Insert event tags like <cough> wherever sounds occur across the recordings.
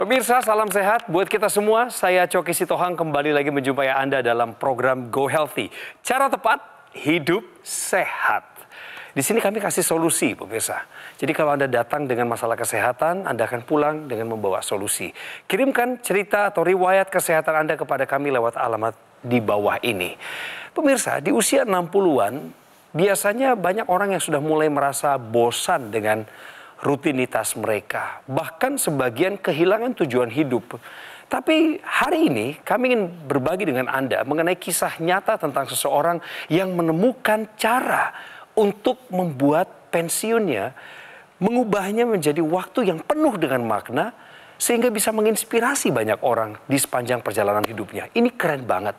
Pemirsa, salam sehat buat kita semua. Saya Coki Sitohang kembali lagi menjumpai Anda dalam program Go Healthy. Cara tepat, hidup sehat. Di sini kami kasih solusi, pemirsa. Jadi kalau Anda datang dengan masalah kesehatan, Anda akan pulang dengan membawa solusi. Kirimkan cerita atau riwayat kesehatan Anda kepada kami lewat alamat di bawah ini. Pemirsa, di usia 60-an, biasanya banyak orang yang sudah mulai merasa bosan dengan rutinitas mereka, bahkan sebagian kehilangan tujuan hidup. Tapi hari ini kami ingin berbagi dengan Anda mengenai kisah nyata tentang seseorang yang menemukan cara untuk membuat pensiunnya, mengubahnya menjadi waktu yang penuh dengan makna, sehingga bisa menginspirasi banyak orang di sepanjang perjalanan hidupnya. Ini keren banget.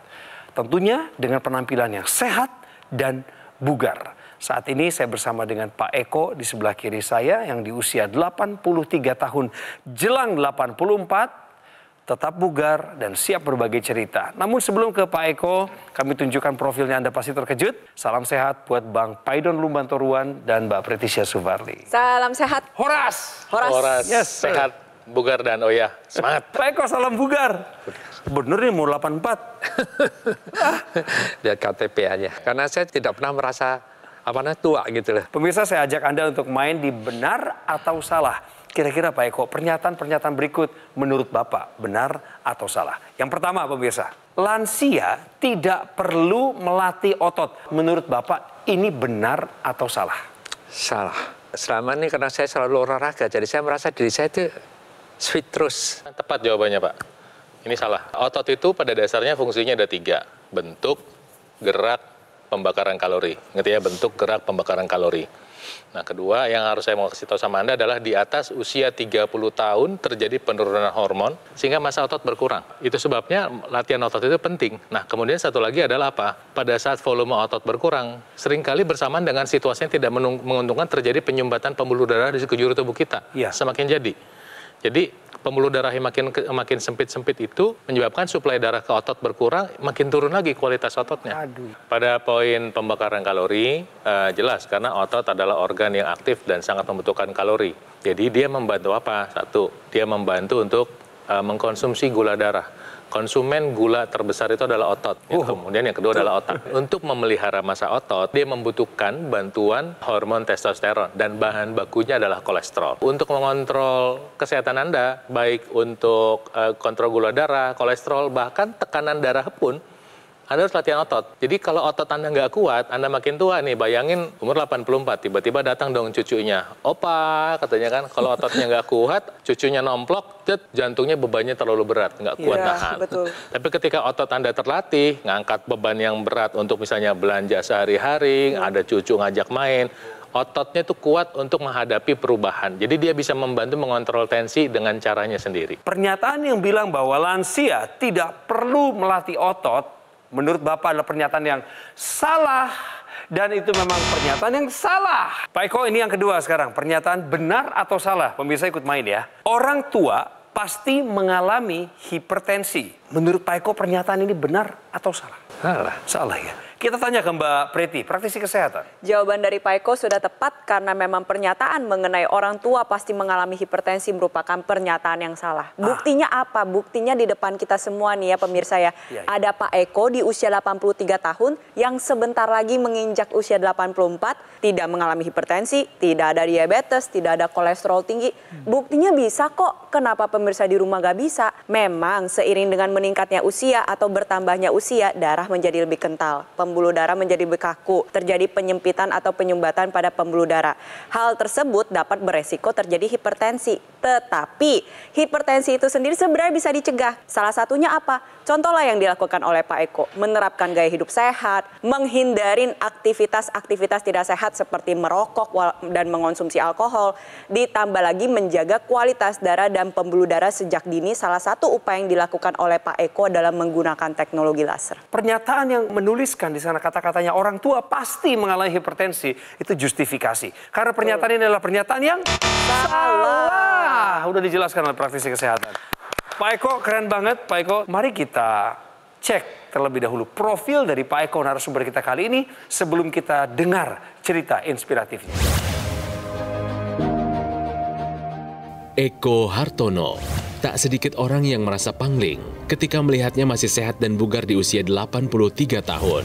Tentunya dengan penampilan yang sehat dan bugar. Saat ini saya bersama dengan Pak Eko di sebelah kiri saya yang di usia 83 tahun jelang 84 tetap bugar dan siap berbagi cerita. Namun sebelum ke Pak Eko, kami tunjukkan profilnya Anda pasti terkejut. Salam sehat buat Bang Paidon Lumbantoruan dan Mbak Pretisia Suvarli. Salam sehat. Horas. Horas. Horas. Yes, sehat. Bugar dan oh ya, semangat. Pak Eko salam bugar. Bener nih mau 84. Lihat KTP aja. Karena saya tidak pernah merasa apa namanya tua gitu lah. Pemirsa saya ajak Anda untuk main di benar atau salah. Kira-kira Pak Eko, pernyataan-pernyataan berikut menurut Bapak benar atau salah. Yang pertama pemirsa, lansia tidak perlu melatih otot. Menurut Bapak ini benar atau salah? Salah. Selama ini karena saya selalu olahraga, jadi saya merasa diri saya itu sweet terus. Tepat jawabannya Pak. Ini salah. Otot itu pada dasarnya fungsinya ada tiga. Bentuk, gerak, pembakaran kalori, ngerti ya bentuk gerak pembakaran kalori. Nah, kedua yang harus saya mau kasih tahu sama Anda adalah di atas usia 30 tahun terjadi penurunan hormon sehingga masa otot berkurang. Itu sebabnya latihan otot itu penting. Nah, kemudian satu lagi adalah apa? Pada saat volume otot berkurang, seringkali bersamaan dengan situasi yang tidak menguntungkan terjadi penyumbatan pembuluh darah di sekujur tubuh kita. Ya. Semakin jadi. Jadi pembuluh darah yang makin makin sempit-sempit itu menyebabkan suplai darah ke otot berkurang, makin turun lagi kualitas ototnya. Aduh. Pada poin pembakaran kalori uh, jelas karena otot adalah organ yang aktif dan sangat membutuhkan kalori. Jadi dia membantu apa? Satu, dia membantu untuk uh, mengkonsumsi gula darah konsumen gula terbesar itu adalah otot. Uh. Kemudian yang kedua adalah otak. Untuk memelihara masa otot, dia membutuhkan bantuan hormon testosteron dan bahan bakunya adalah kolesterol. Untuk mengontrol kesehatan Anda, baik untuk uh, kontrol gula darah, kolesterol, bahkan tekanan darah pun anda harus latihan otot. Jadi kalau otot Anda nggak kuat, Anda makin tua nih. Bayangin umur 84, tiba-tiba datang dong cucunya. Opa, katanya kan, kalau ototnya nggak kuat, cucunya nomplok, cet, jantungnya bebannya terlalu berat, nggak kuat yeah, nahan. Betul. Tapi ketika otot Anda terlatih, ngangkat beban yang berat untuk misalnya belanja sehari-hari, yeah. ada cucu ngajak main, ototnya itu kuat untuk menghadapi perubahan. Jadi dia bisa membantu mengontrol tensi dengan caranya sendiri. Pernyataan yang bilang bahwa lansia tidak perlu melatih otot Menurut Bapak adalah pernyataan yang salah dan itu memang pernyataan yang salah. Pak Eko ini yang kedua sekarang, pernyataan benar atau salah? Pemirsa ikut main ya. Orang tua pasti mengalami hipertensi. Menurut Pak Eko pernyataan ini benar atau salah? Salah. Salah ya. Kita tanya ke Mbak Preti, praktisi kesehatan. Jawaban dari Pak Eko sudah tepat karena memang pernyataan mengenai orang tua pasti mengalami hipertensi merupakan pernyataan yang salah. Ah. Buktinya ah. apa? Buktinya di depan kita semua nih ya pemirsa ya. ya, ya. Ada Pak Eko di usia 83 tahun yang sebentar lagi menginjak usia 84, tidak mengalami hipertensi, tidak ada diabetes, tidak ada kolesterol tinggi. Hmm. Buktinya bisa kok. Kenapa pemirsa di rumah gak bisa? Memang seiring dengan meningkatnya usia atau bertambahnya usia, darah menjadi lebih kental. Pem pembuluh darah menjadi bekaku, terjadi penyempitan atau penyumbatan pada pembuluh darah. Hal tersebut dapat beresiko terjadi hipertensi. Tetapi hipertensi itu sendiri sebenarnya bisa dicegah. Salah satunya apa? Contohlah yang dilakukan oleh Pak Eko, menerapkan gaya hidup sehat, menghindarin aktivitas-aktivitas tidak sehat seperti merokok dan mengonsumsi alkohol, ditambah lagi menjaga kualitas darah dan pembuluh darah sejak dini salah satu upaya yang dilakukan oleh Pak Eko dalam menggunakan teknologi laser. Pernyataan yang menuliskan di di sana kata-katanya orang tua pasti mengalami hipertensi itu justifikasi. Karena pernyataan ini adalah pernyataan yang salah. Udah dijelaskan oleh praktisi kesehatan. Pak Eko keren banget Pak Eko. Mari kita cek terlebih dahulu profil dari Pak Eko narasumber kita kali ini sebelum kita dengar cerita inspiratifnya. Eko Hartono Tak sedikit orang yang merasa pangling ketika melihatnya masih sehat dan bugar di usia 83 tahun.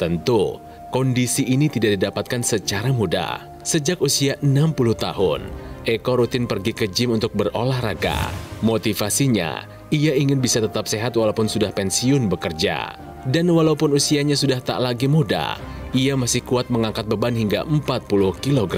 Tentu, kondisi ini tidak didapatkan secara mudah. Sejak usia 60 tahun, Eko rutin pergi ke gym untuk berolahraga. Motivasinya, ia ingin bisa tetap sehat walaupun sudah pensiun bekerja. Dan walaupun usianya sudah tak lagi muda, ia masih kuat mengangkat beban hingga 40 kg.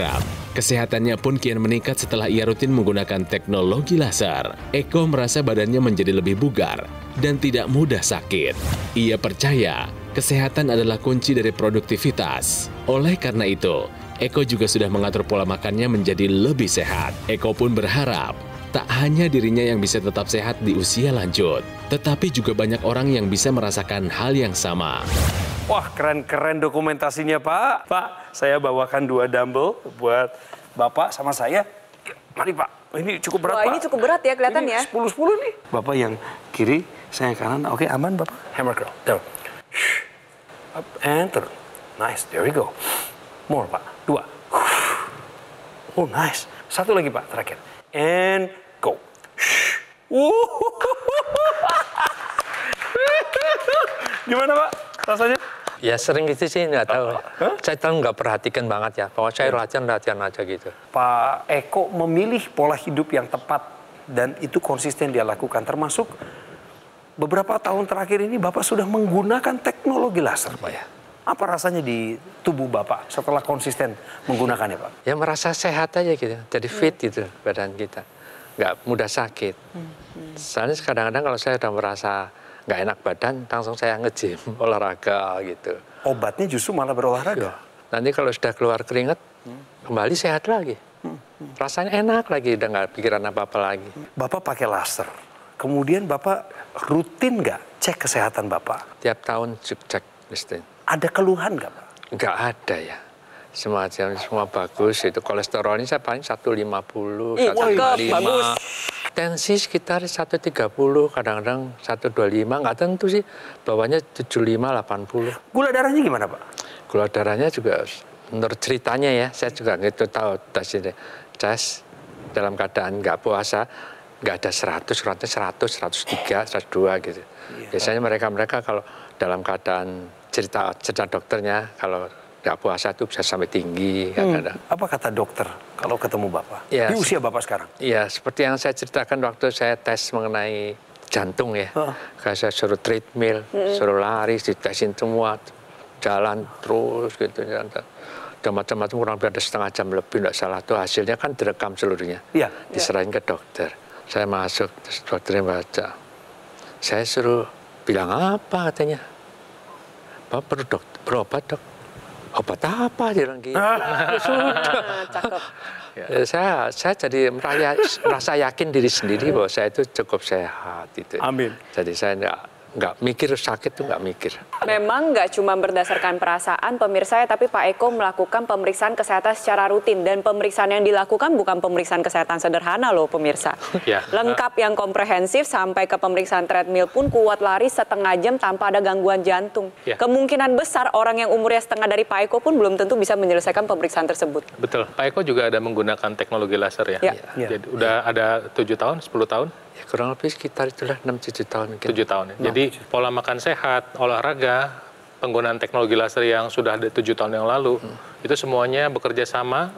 Kesehatannya pun kian meningkat setelah ia rutin menggunakan teknologi laser. Eko merasa badannya menjadi lebih bugar dan tidak mudah sakit. Ia percaya kesehatan adalah kunci dari produktivitas. Oleh karena itu, Eko juga sudah mengatur pola makannya menjadi lebih sehat. Eko pun berharap tak hanya dirinya yang bisa tetap sehat di usia lanjut, tetapi juga banyak orang yang bisa merasakan hal yang sama. Wah, keren-keren dokumentasinya, Pak. Pak, saya bawakan dua dumbbell buat Bapak sama saya. Mari, Pak. Ini cukup berat, Wah, Pak. ini cukup berat ya, kelihatan ini ya. 10-10 nih. Bapak yang kiri, saya yang kanan. Oke, aman, Bapak. Hammer curl. Down. Up and turun. Nice, there we go. More, Pak. Dua. Oh, nice. Satu lagi, Pak, terakhir. And go. <laughs> Gimana, Pak? Rasanya? Ya sering gitu sih, nggak tahu. Huh? Ah, saya tahu nggak perhatikan banget ya. bahwa saya latihan-latihan aja gitu. Pak Eko memilih pola hidup yang tepat dan itu konsisten dia lakukan. Termasuk beberapa tahun terakhir ini Bapak sudah menggunakan teknologi laser, Pak ya. Apa rasanya di tubuh Bapak setelah konsisten menggunakannya, Pak? Ya merasa sehat aja gitu, jadi hmm. fit gitu badan kita. Nggak mudah sakit. Hmm, hmm. Soalnya kadang-kadang kalau saya udah merasa nggak enak badan, langsung saya nge-gym, <laughs> olahraga gitu. Obatnya justru malah berolahraga? Iya. Nanti kalau sudah keluar keringat, kembali sehat lagi. Rasanya enak lagi, udah nggak pikiran apa-apa lagi. Bapak pakai laser Kemudian Bapak rutin nggak cek kesehatan Bapak? Tiap tahun cek, rutin. Ada keluhan nggak Pak? Nggak ada ya semacam semua bagus itu kolesterolnya saya paling 150 155 tensi sekitar 130 kadang-kadang 125 nggak tentu sih bawahnya 75 80 gula darahnya gimana Pak gula darahnya juga menurut ceritanya ya saya juga gitu tahu tes ini dalam keadaan nggak puasa nggak ada 100, seratus 100, 103, 102 gitu. Iya. Biasanya mereka-mereka kalau dalam keadaan cerita cerita dokternya kalau nggak puasa itu bisa sampai tinggi. Hmm. ada. Apa kata dokter kalau ketemu Bapak? Ya, Di usia Bapak sekarang? Iya, seperti yang saya ceritakan waktu saya tes mengenai jantung ya. Oh. saya suruh treadmill, hmm. suruh lari, ditesin semua. Jalan terus gitu. Jalan, dan macam-macam kurang lebih ada setengah jam lebih, nggak salah. Itu hasilnya kan direkam seluruhnya. Ya, diserahin ya. ke dokter. Saya masuk, terus dokternya baca. Saya suruh bilang apa katanya. Bapak perlu dok, berobat dok. Obat apa dia bilang gitu. <laughs> sudah. Ya. Saya, saya jadi merasa yakin diri sendiri bahwa saya itu cukup sehat. itu Amin. Jadi saya enggak nggak mikir sakit tuh nggak mikir. Memang nggak cuma berdasarkan perasaan pemirsa ya, tapi Pak Eko melakukan pemeriksaan kesehatan secara rutin dan pemeriksaan yang dilakukan bukan pemeriksaan kesehatan sederhana loh pemirsa. <laughs> ya. Lengkap yang komprehensif sampai ke pemeriksaan treadmill pun kuat lari setengah jam tanpa ada gangguan jantung. Ya. Kemungkinan besar orang yang umurnya setengah dari Pak Eko pun belum tentu bisa menyelesaikan pemeriksaan tersebut. Betul, Pak Eko juga ada menggunakan teknologi laser ya. ya. ya. Jadi ya. udah ada tujuh tahun, 10 tahun kurang lebih sekitar itulah 6-7 tahun mungkin. 7 tahun ya. Jadi 7. pola makan sehat, olahraga, penggunaan teknologi laser yang sudah ada 7 tahun yang lalu, hmm. itu semuanya bekerja sama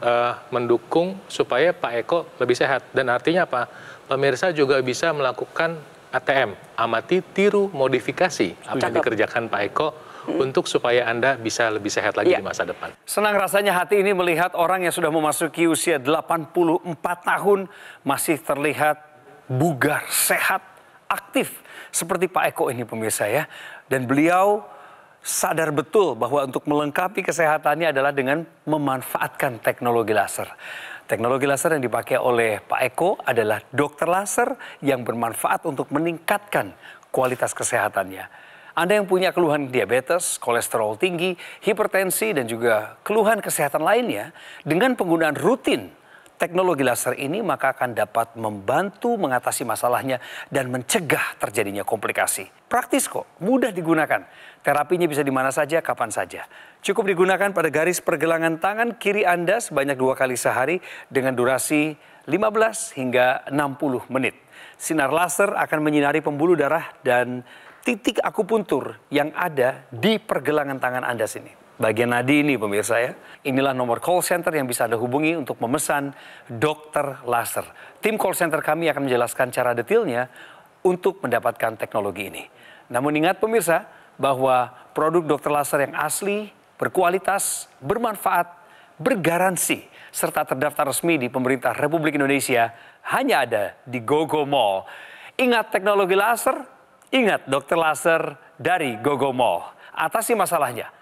uh, mendukung supaya Pak Eko lebih sehat. Dan artinya apa? Pemirsa juga bisa melakukan ATM, amati, tiru, modifikasi apa yang dikerjakan Pak Eko hmm. untuk supaya Anda bisa lebih sehat lagi ya. di masa depan. Senang rasanya hati ini melihat orang yang sudah memasuki usia 84 tahun masih terlihat bugar, sehat, aktif seperti Pak Eko ini pemirsa ya. Dan beliau sadar betul bahwa untuk melengkapi kesehatannya adalah dengan memanfaatkan teknologi laser. Teknologi laser yang dipakai oleh Pak Eko adalah dokter laser yang bermanfaat untuk meningkatkan kualitas kesehatannya. Anda yang punya keluhan diabetes, kolesterol tinggi, hipertensi, dan juga keluhan kesehatan lainnya, dengan penggunaan rutin teknologi laser ini maka akan dapat membantu mengatasi masalahnya dan mencegah terjadinya komplikasi. Praktis kok, mudah digunakan. Terapinya bisa di mana saja, kapan saja. Cukup digunakan pada garis pergelangan tangan kiri Anda sebanyak dua kali sehari dengan durasi 15 hingga 60 menit. Sinar laser akan menyinari pembuluh darah dan titik akupuntur yang ada di pergelangan tangan Anda sini. Bagian nadi ini pemirsa ya. Inilah nomor call center yang bisa Anda hubungi untuk memesan dokter laser. Tim call center kami akan menjelaskan cara detailnya untuk mendapatkan teknologi ini. Namun ingat pemirsa bahwa produk dokter laser yang asli, berkualitas, bermanfaat, bergaransi, serta terdaftar resmi di pemerintah Republik Indonesia hanya ada di GoGo Mall. Ingat teknologi laser, ingat dokter laser dari GoGo Mall. Atasi masalahnya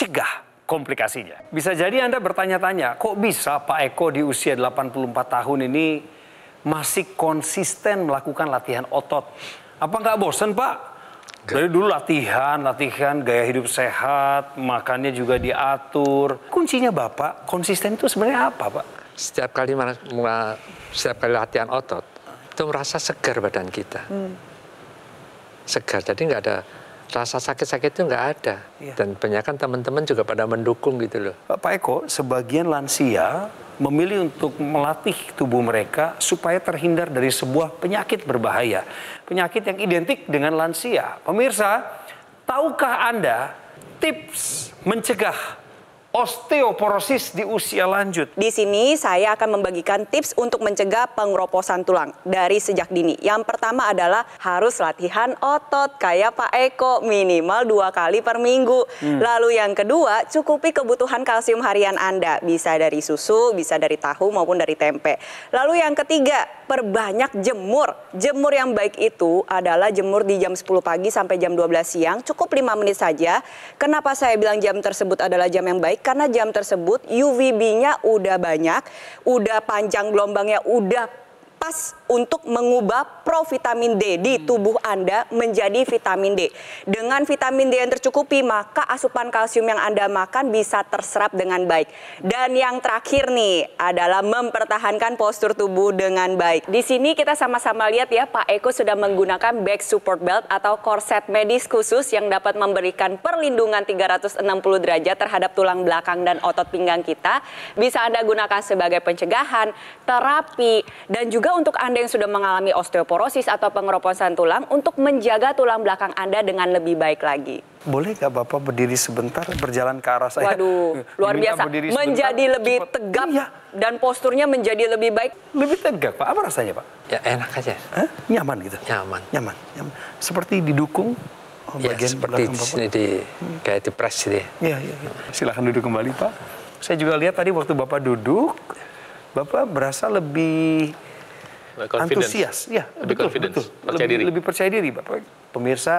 cegah komplikasinya. Bisa jadi Anda bertanya-tanya, kok bisa Pak Eko di usia 84 tahun ini masih konsisten melakukan latihan otot? Apa nggak bosen Pak? Dari dulu latihan, latihan, gaya hidup sehat, makannya juga diatur. Kuncinya Bapak, konsisten itu sebenarnya apa Pak? Setiap kali, setiap kali latihan otot, itu merasa segar badan kita. Hmm. Segar, jadi nggak ada rasa sakit-sakit itu nggak ada. Ya. Dan banyak kan teman-teman juga pada mendukung gitu loh. Pak Eko, sebagian lansia memilih untuk melatih tubuh mereka supaya terhindar dari sebuah penyakit berbahaya. Penyakit yang identik dengan lansia. Pemirsa, tahukah Anda tips mencegah osteoporosis di usia lanjut. Di sini saya akan membagikan tips untuk mencegah pengeroposan tulang dari sejak dini. Yang pertama adalah harus latihan otot kayak Pak Eko minimal dua kali per minggu. Hmm. Lalu yang kedua cukupi kebutuhan kalsium harian Anda bisa dari susu, bisa dari tahu maupun dari tempe. Lalu yang ketiga perbanyak jemur. Jemur yang baik itu adalah jemur di jam 10 pagi sampai jam 12 siang cukup lima menit saja. Kenapa saya bilang jam tersebut adalah jam yang baik? karena jam tersebut UVB-nya udah banyak, udah panjang gelombangnya udah pas untuk mengubah provitamin D di hmm. tubuh Anda menjadi vitamin D. Dengan vitamin D yang tercukupi, maka asupan kalsium yang Anda makan bisa terserap dengan baik. Dan yang terakhir nih adalah mempertahankan postur tubuh dengan baik. Di sini kita sama-sama lihat ya Pak Eko sudah menggunakan back support belt atau korset medis khusus yang dapat memberikan perlindungan 360 derajat terhadap tulang belakang dan otot pinggang kita. Bisa Anda gunakan sebagai pencegahan, terapi, dan juga untuk Anda yang sudah mengalami osteoporosis atau pengeroposan tulang untuk menjaga tulang belakang Anda dengan lebih baik lagi? Boleh gak Bapak berdiri sebentar berjalan ke arah saya? Waduh, luar biasa. Menjadi lebih cepat. tegap iya. dan posturnya menjadi lebih baik. Lebih tegap, Pak, apa rasanya Pak? Ya enak aja. Hah? Nyaman gitu? Nyaman. Nyaman. Nyaman. Seperti didukung oh, ya, bagian seperti belakang Bapak. di, hmm. kayak di press gitu ya. Iya, iya. Ya. Silahkan duduk kembali Pak. Saya juga lihat tadi waktu Bapak duduk, Bapak berasa lebih antusias, ya lebih betul, confidence. betul. Percaya lebih, diri. lebih percaya diri, Bapak. Pemirsa,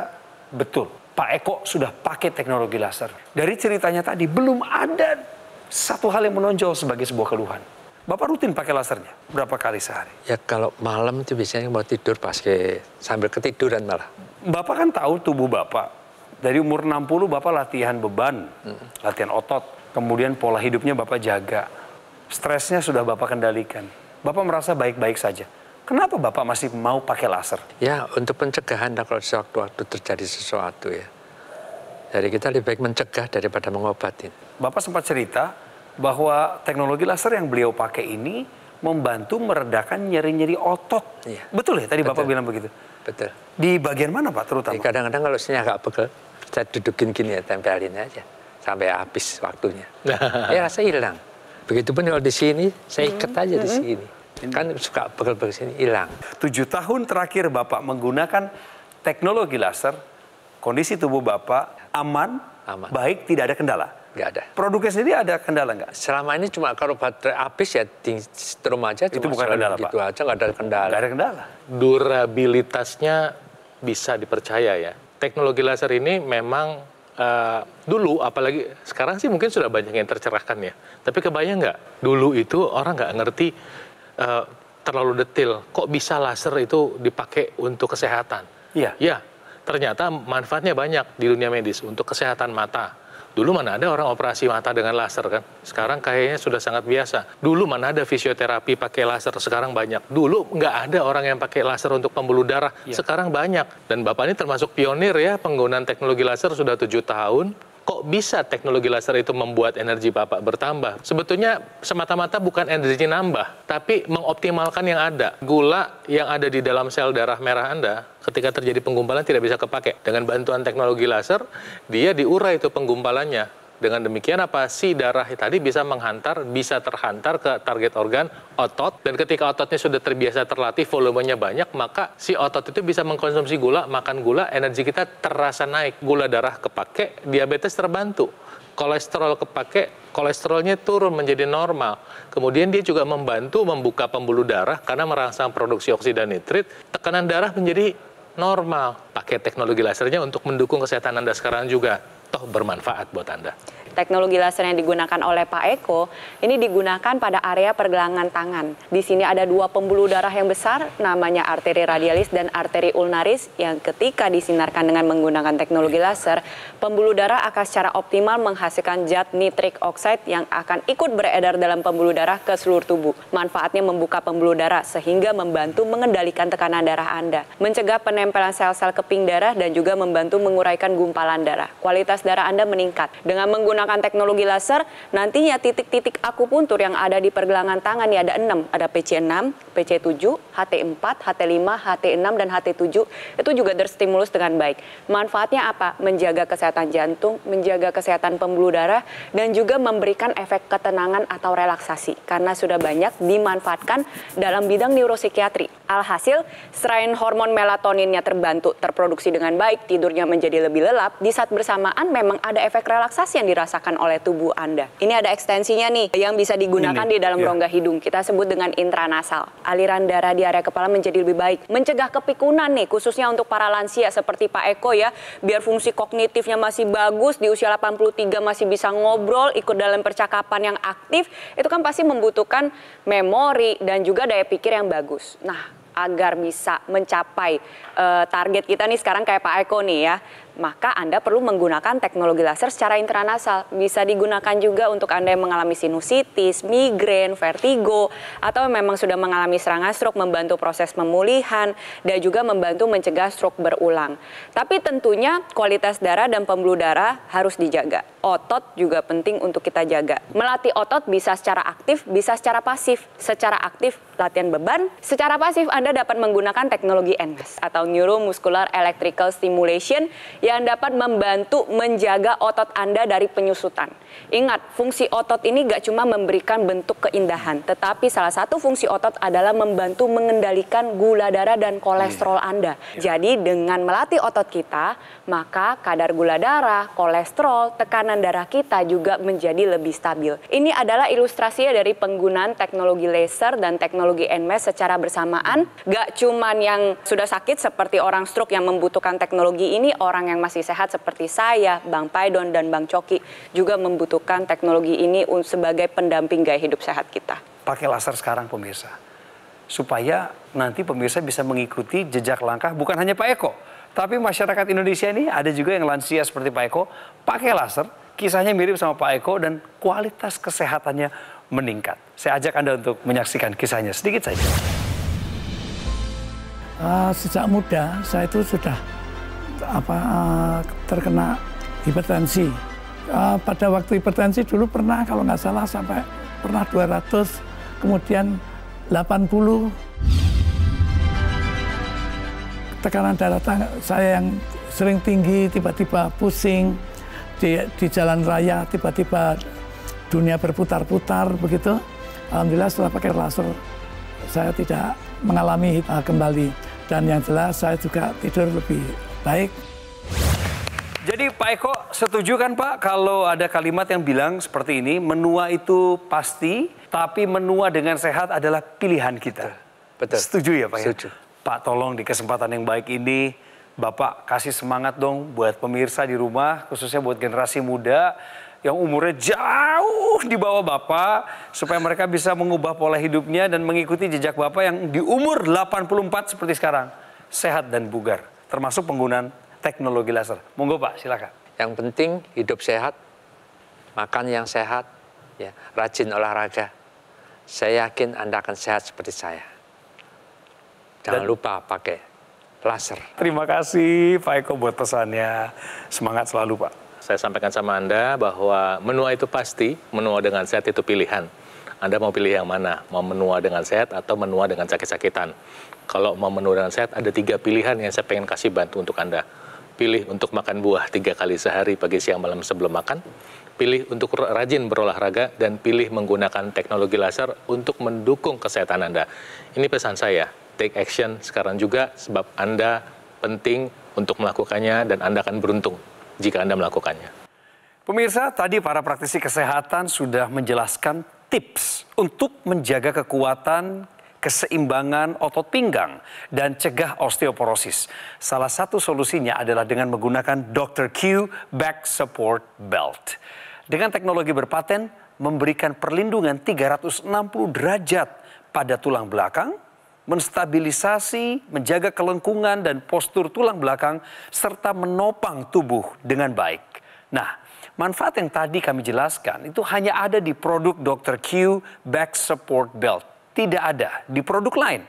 betul. Pak Eko sudah pakai teknologi laser. Dari ceritanya tadi belum ada satu hal yang menonjol sebagai sebuah keluhan. Bapak rutin pakai lasernya berapa kali sehari? Ya kalau malam itu biasanya mau tidur pas ke, sambil ketiduran malah. Bapak kan tahu tubuh Bapak. Dari umur 60 Bapak latihan beban, hmm. latihan otot. Kemudian pola hidupnya Bapak jaga. Stresnya sudah Bapak kendalikan. Bapak merasa baik-baik saja. Kenapa Bapak masih mau pakai laser? Ya, untuk pencegahan kalau sewaktu-waktu terjadi sesuatu ya. Jadi kita lebih baik mencegah daripada mengobatin. Bapak sempat cerita bahwa teknologi laser yang beliau pakai ini membantu meredakan nyeri-nyeri otot. Iya. Betul ya tadi Betul. Bapak bilang begitu? Betul. Di bagian mana Pak terutama? Kadang-kadang kalau sini agak pegel, saya dudukin gini ya, tempelin aja. Sampai habis waktunya. <laughs> ya rasa hilang. Begitupun kalau di sini, saya ikat aja di sini Kan suka pegel-pegel sini hilang. Tujuh tahun terakhir Bapak menggunakan teknologi laser, kondisi tubuh Bapak aman, aman. baik, tidak ada kendala. Nggak ada. Produknya sendiri ada kendala nggak? Selama ini cuma kalau baterai habis ya di strom aja. Itu bukan kendala, gitu Pak. Itu aja nggak ada kendala. Nggak ada kendala. Durabilitasnya bisa dipercaya ya. Teknologi laser ini memang uh, dulu, apalagi sekarang sih mungkin sudah banyak yang tercerahkan ya. Tapi kebayang nggak? Dulu itu orang nggak ngerti uh, terlalu detail. Kok bisa laser itu dipakai untuk kesehatan? Iya. Ya, ternyata manfaatnya banyak di dunia medis untuk kesehatan mata. Dulu mana ada orang operasi mata dengan laser kan? Sekarang kayaknya sudah sangat biasa. Dulu mana ada fisioterapi pakai laser, sekarang banyak. Dulu nggak ada orang yang pakai laser untuk pembuluh darah, ya. sekarang banyak. Dan Bapak ini termasuk pionir ya, penggunaan teknologi laser sudah tujuh tahun kok bisa teknologi laser itu membuat energi Bapak bertambah? Sebetulnya semata-mata bukan energi nambah, tapi mengoptimalkan yang ada. Gula yang ada di dalam sel darah merah Anda ketika terjadi penggumpalan tidak bisa kepake. Dengan bantuan teknologi laser, dia diurai itu penggumpalannya dengan demikian apa si darah tadi bisa menghantar, bisa terhantar ke target organ otot dan ketika ototnya sudah terbiasa terlatih volumenya banyak maka si otot itu bisa mengkonsumsi gula, makan gula, energi kita terasa naik, gula darah kepake, diabetes terbantu kolesterol kepake, kolesterolnya turun menjadi normal. Kemudian dia juga membantu membuka pembuluh darah karena merangsang produksi oksida nitrit, tekanan darah menjadi normal. Pakai teknologi lasernya untuk mendukung kesehatan Anda sekarang juga bermanfaat buat Anda teknologi laser yang digunakan oleh Pak Eko ini digunakan pada area pergelangan tangan. Di sini ada dua pembuluh darah yang besar namanya arteri radialis dan arteri ulnaris yang ketika disinarkan dengan menggunakan teknologi laser, pembuluh darah akan secara optimal menghasilkan zat nitrik oxide yang akan ikut beredar dalam pembuluh darah ke seluruh tubuh. Manfaatnya membuka pembuluh darah sehingga membantu mengendalikan tekanan darah Anda, mencegah penempelan sel-sel keping darah dan juga membantu menguraikan gumpalan darah. Kualitas darah Anda meningkat dengan menggunakan menggunakan teknologi laser, nantinya titik-titik akupuntur yang ada di pergelangan tangan ya ada 6, ada PC6, PC7, HT4, HT5, HT6 dan HT7 itu juga terstimulus dengan baik. Manfaatnya apa? Menjaga kesehatan jantung, menjaga kesehatan pembuluh darah dan juga memberikan efek ketenangan atau relaksasi karena sudah banyak dimanfaatkan dalam bidang neuropsikiatri. Alhasil, selain hormon melatoninnya terbantu terproduksi dengan baik, tidurnya menjadi lebih lelap, di saat bersamaan memang ada efek relaksasi yang dirasakan dirasakan oleh tubuh Anda. Ini ada ekstensinya nih yang bisa digunakan ini, di dalam yeah. rongga hidung. Kita sebut dengan intranasal. Aliran darah di area kepala menjadi lebih baik. Mencegah kepikunan nih khususnya untuk para lansia seperti Pak Eko ya, biar fungsi kognitifnya masih bagus di usia 83 masih bisa ngobrol, ikut dalam percakapan yang aktif, itu kan pasti membutuhkan memori dan juga daya pikir yang bagus. Nah, agar bisa mencapai uh, target kita nih sekarang kayak Pak Eko nih ya maka Anda perlu menggunakan teknologi laser secara intranasal. Bisa digunakan juga untuk Anda yang mengalami sinusitis, migrain, vertigo, atau memang sudah mengalami serangan stroke, membantu proses pemulihan, dan juga membantu mencegah stroke berulang. Tapi tentunya kualitas darah dan pembuluh darah harus dijaga. Otot juga penting untuk kita jaga. Melatih otot bisa secara aktif, bisa secara pasif. Secara aktif latihan beban, secara pasif Anda dapat menggunakan teknologi NMAS atau Neuromuscular Electrical Stimulation yang dapat membantu menjaga otot Anda dari penyusutan. Ingat, fungsi otot ini gak cuma memberikan bentuk keindahan, tetapi salah satu fungsi otot adalah membantu mengendalikan gula darah dan kolesterol hmm. Anda. Ya. Jadi dengan melatih otot kita, maka kadar gula darah, kolesterol, tekanan darah kita juga menjadi lebih stabil. Ini adalah ilustrasinya dari penggunaan teknologi laser dan teknologi NMES secara bersamaan. Gak cuma yang sudah sakit seperti orang stroke yang membutuhkan teknologi ini, orang yang masih sehat seperti saya, Bang Paidon dan Bang Coki juga membutuhkan teknologi ini sebagai pendamping gaya hidup sehat kita. Pakai laser sekarang pemirsa. Supaya nanti pemirsa bisa mengikuti jejak langkah bukan hanya Pak Eko, tapi masyarakat Indonesia ini ada juga yang lansia seperti Pak Eko pakai laser, kisahnya mirip sama Pak Eko dan kualitas kesehatannya meningkat. Saya ajak Anda untuk menyaksikan kisahnya sedikit saja. Uh, sejak muda saya itu sudah apa eh, terkena hipertensi. Eh, pada waktu hipertensi dulu pernah kalau nggak salah sampai pernah 200, kemudian 80. Tekanan darah saya yang sering tinggi, tiba-tiba pusing, di, di jalan raya tiba-tiba dunia berputar-putar begitu. Alhamdulillah setelah pakai laser saya tidak mengalami uh, kembali dan yang jelas saya juga tidur lebih Baik. Jadi Pak Eko setuju kan Pak kalau ada kalimat yang bilang seperti ini, menua itu pasti, tapi menua dengan sehat adalah pilihan kita. Betul. Setuju ya Pak ya? Setuju. ya? Pak tolong di kesempatan yang baik ini, Bapak kasih semangat dong buat pemirsa di rumah, khususnya buat generasi muda yang umurnya jauh di bawah Bapak, supaya mereka bisa mengubah pola hidupnya dan mengikuti jejak Bapak yang di umur 84 seperti sekarang, sehat dan bugar termasuk penggunaan teknologi laser. Monggo Pak, silakan. Yang penting hidup sehat, makan yang sehat, ya, rajin olahraga. Saya yakin Anda akan sehat seperti saya. Jangan Dan, lupa pakai laser. Terima kasih Pak Eko buat pesannya. Semangat selalu Pak. Saya sampaikan sama Anda bahwa menua itu pasti, menua dengan sehat itu pilihan anda mau pilih yang mana? Mau menua dengan sehat atau menua dengan sakit-sakitan? Kalau mau menua dengan sehat, ada tiga pilihan yang saya pengen kasih bantu untuk Anda. Pilih untuk makan buah tiga kali sehari pagi, siang, malam sebelum makan. Pilih untuk rajin berolahraga dan pilih menggunakan teknologi laser untuk mendukung kesehatan Anda. Ini pesan saya, take action sekarang juga sebab Anda penting untuk melakukannya dan Anda akan beruntung jika Anda melakukannya. Pemirsa, tadi para praktisi kesehatan sudah menjelaskan tips untuk menjaga kekuatan keseimbangan otot pinggang dan cegah osteoporosis. Salah satu solusinya adalah dengan menggunakan Dr. Q Back Support Belt. Dengan teknologi berpaten memberikan perlindungan 360 derajat pada tulang belakang, menstabilisasi, menjaga kelengkungan dan postur tulang belakang serta menopang tubuh dengan baik. Nah, manfaat yang tadi kami jelaskan itu hanya ada di produk Dr. Q Back Support Belt. Tidak ada di produk lain.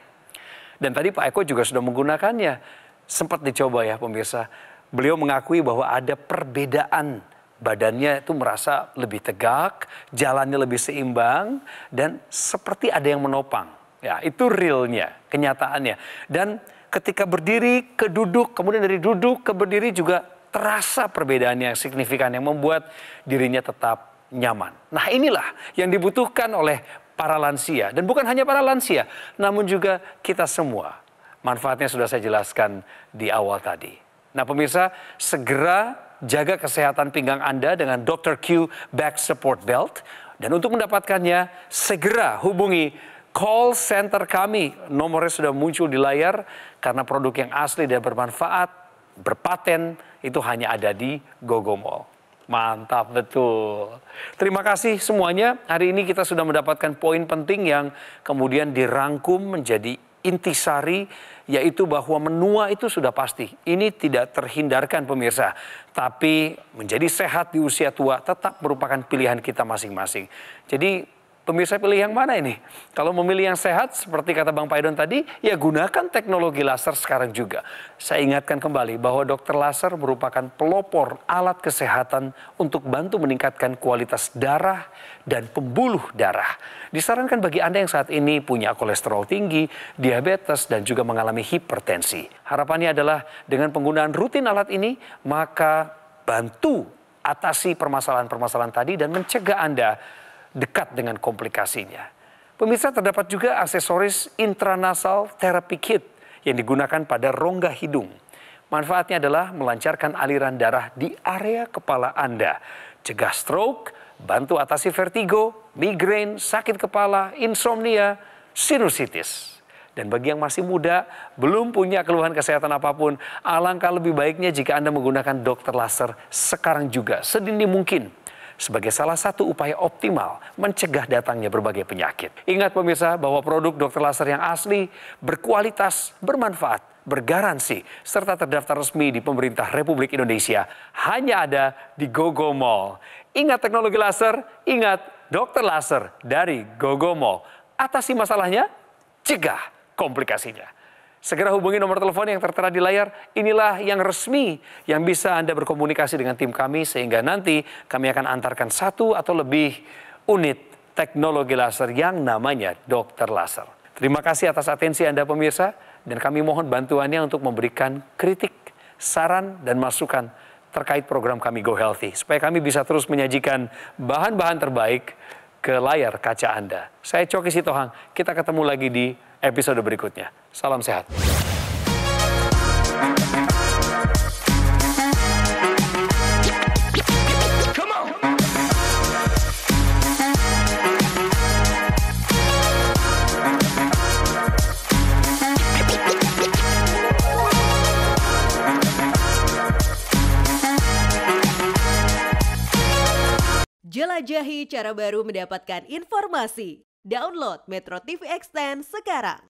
Dan tadi Pak Eko juga sudah menggunakannya. Sempat dicoba ya pemirsa. Beliau mengakui bahwa ada perbedaan badannya itu merasa lebih tegak, jalannya lebih seimbang, dan seperti ada yang menopang. Ya, itu realnya, kenyataannya. Dan ketika berdiri ke duduk, kemudian dari duduk ke berdiri juga terasa perbedaan yang signifikan yang membuat dirinya tetap nyaman. Nah inilah yang dibutuhkan oleh para lansia. Dan bukan hanya para lansia, namun juga kita semua. Manfaatnya sudah saya jelaskan di awal tadi. Nah pemirsa, segera jaga kesehatan pinggang Anda dengan Dr. Q Back Support Belt. Dan untuk mendapatkannya, segera hubungi call center kami. Nomornya sudah muncul di layar karena produk yang asli dan bermanfaat berpaten itu hanya ada di Gogo Mall. Mantap betul. Terima kasih semuanya. Hari ini kita sudah mendapatkan poin penting yang kemudian dirangkum menjadi intisari yaitu bahwa menua itu sudah pasti. Ini tidak terhindarkan pemirsa, tapi menjadi sehat di usia tua tetap merupakan pilihan kita masing-masing. Jadi Pemirsa pilih yang mana ini? Kalau memilih yang sehat seperti kata Bang Paidon tadi, ya gunakan teknologi laser sekarang juga. Saya ingatkan kembali bahwa dokter laser merupakan pelopor alat kesehatan untuk bantu meningkatkan kualitas darah dan pembuluh darah. Disarankan bagi Anda yang saat ini punya kolesterol tinggi, diabetes dan juga mengalami hipertensi. Harapannya adalah dengan penggunaan rutin alat ini, maka bantu atasi permasalahan-permasalahan tadi dan mencegah Anda dekat dengan komplikasinya. Pemirsa terdapat juga aksesoris intranasal therapy kit yang digunakan pada rongga hidung. Manfaatnya adalah melancarkan aliran darah di area kepala Anda, cegah stroke, bantu atasi vertigo, migrain, sakit kepala, insomnia, sinusitis. Dan bagi yang masih muda, belum punya keluhan kesehatan apapun, alangkah lebih baiknya jika Anda menggunakan dokter laser sekarang juga, sedini mungkin sebagai salah satu upaya optimal mencegah datangnya berbagai penyakit. Ingat pemirsa bahwa produk dokter laser yang asli, berkualitas, bermanfaat, bergaransi, serta terdaftar resmi di pemerintah Republik Indonesia hanya ada di GoGo Mall. Ingat teknologi laser, ingat dokter laser dari GoGo Mall. Atasi masalahnya, cegah komplikasinya. Segera hubungi nomor telepon yang tertera di layar. Inilah yang resmi yang bisa Anda berkomunikasi dengan tim kami sehingga nanti kami akan antarkan satu atau lebih unit teknologi laser yang namanya Dokter Laser. Terima kasih atas atensi Anda pemirsa dan kami mohon bantuannya untuk memberikan kritik, saran dan masukan terkait program kami Go Healthy supaya kami bisa terus menyajikan bahan-bahan terbaik ke layar kaca Anda. Saya Coki Sitohang, kita ketemu lagi di episode berikutnya. Salam sehat. Jelajahi cara baru mendapatkan informasi. Download Metro TV Extend sekarang.